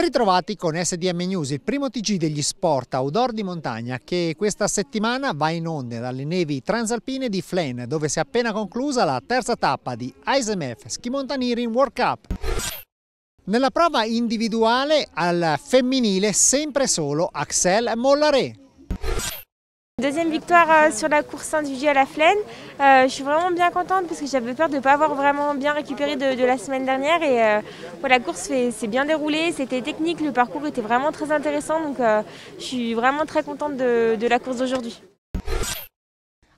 Ben ritrovati con SDM News, il primo TG degli sport outdoor di montagna che questa settimana va in onda dalle nevi transalpine di Flen dove si è appena conclusa la terza tappa di ISMF Ski Mountaineering World Cup. Nella prova individuale al femminile sempre solo Axel Mollaré. Deuxième victoire euh, sur la course individuelle à Flaine. Euh, je suis vraiment bien contente parce que j'avais peur de ne pas avoir vraiment bien récupéré de, la semaine dernière. Et euh, la course s'est bien déroulée, c'était technique, le parcours était vraiment très intéressant. Donc euh, je suis vraiment très contente de, la course d'aujourd'hui.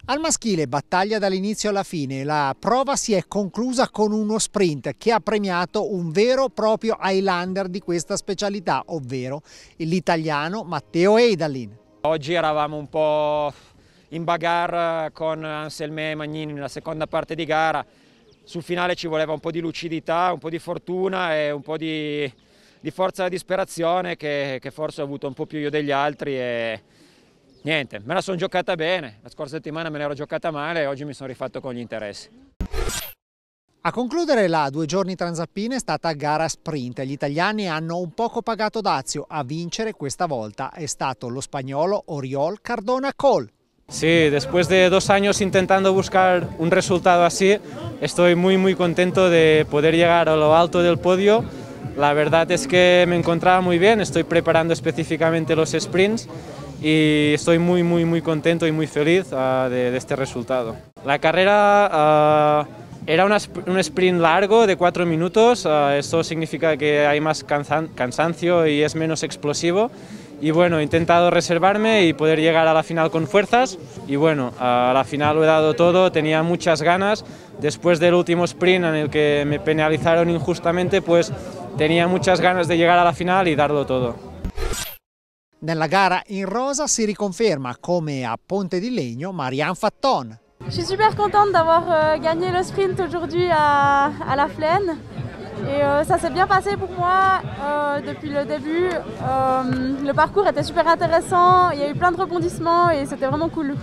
Al maschile battaglia dall'inizio alla fine, la prova si è conclusa con uno sprint che ha premiato un vero e proprio Highlander di questa specialità, ovvero l'italiano Matteo Eidalin. Oggi eravamo un po' in bagarre con Anselme e Magnini nella seconda parte di gara, sul finale ci voleva un po' di lucidità, un po' di fortuna e un po' di, di forza e disperazione che, che, forse ho avuto un po' più io degli altri e niente, me la sono giocata bene, la scorsa settimana me l'ero giocata male e oggi mi sono rifatto con gli interessi. A concludere la due giorni transalpina è stata gara sprint. Gli italiani hanno un poco pagato dazio. A vincere questa volta è stato lo spagnolo Oriol Cardona Col. Sì, dopo due anni intentando buscar un risultato così, estoy molto contento di poter arrivare a lo alto del podio. La verità è es que me encontraba molto bene, sto preparando specificamente i sprints e estoy molto contento e muy feliz uh, de, de, este La carrera uh, Era un sprint largo de cuatro minutos, ah, esto significa que hay más cansancio y es menos explosivo. Y bueno, he intentado reservarme y poder llegar a la final con fuerzas. Y bueno, a la final lo he dado todo, tenía muchas ganas. Después del último sprint en el que me penalizaron injustamente, pues tenía muchas ganas de llegar a la final y darlo todo. la gara en rosa se reconfirma, como a Ponte di Legno Marianne Fatton, Je suis super contente d'avoir euh, gagné le sprint aujourd'hui à, à, La Flaine. Et euh, ça s'est bien passé pour moi euh, depuis le début. Euh, le parcours était super intéressant, il y a eu plein de rebondissements et c'était vraiment cool.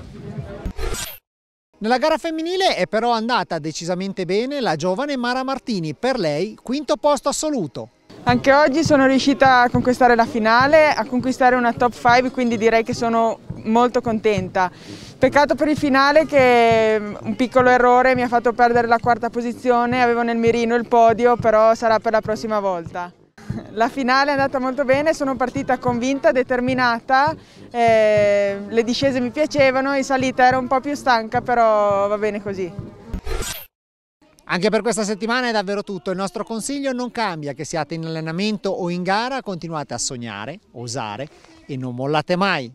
Nella gara femminile è però andata decisamente bene la giovane Mara Martini, per lei quinto posto assoluto. Anche oggi sono riuscita a conquistare la finale, a conquistare una top 5, quindi direi che sono molto contenta. Peccato per il finale che mm, un piccolo errore mi ha fatto perdere la quarta posizione, avevo nel mirino il podio, però sarà per la prossima volta. La finale è andata molto bene, sono partita convinta, determinata, eh, le discese mi piacevano, in salita ero un po' più stanca, però va bene così. Anche per questa settimana è davvero tutto, il nostro consiglio non cambia, che siate in allenamento o in gara, continuate a sognare, osare e non mollate mai.